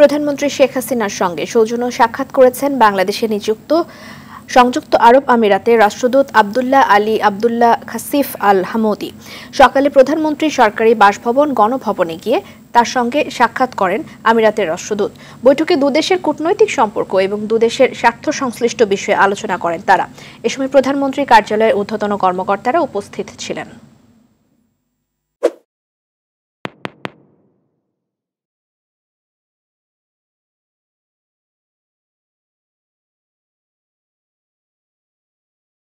প্রধানমন্ত্রী শেখ হাসিনার সঙ্গে সৌজন্য সাক্ষাৎ করেছেন বাংলাদেশে নিযুক্ত সংযুক্ত আরব আমিরাতে রাষ্ট্রদূত আবদুল্লাহ আলী আবদুল্লাহ খাসিফ আল হামদি সকালে প্রধানমন্ত্রী সরকারি বাসভবন গণভবনে গিয়ে তার সঙ্গে সাক্ষাৎ করেন আমিরাতের রাষ্ট্রদূত বৈঠকে দুদেশের কূটনৈতিক সম্পর্ক এবং দুদেশের স্বার্থ সংশ্লিষ্ট বিষয়ে আলোচনা করেন তারা এ সময় প্রধানমন্ত্রী কার্যালয়ের ঊর্ধ্বতন কর্মকর্তারা উপস্থিত ছিলেন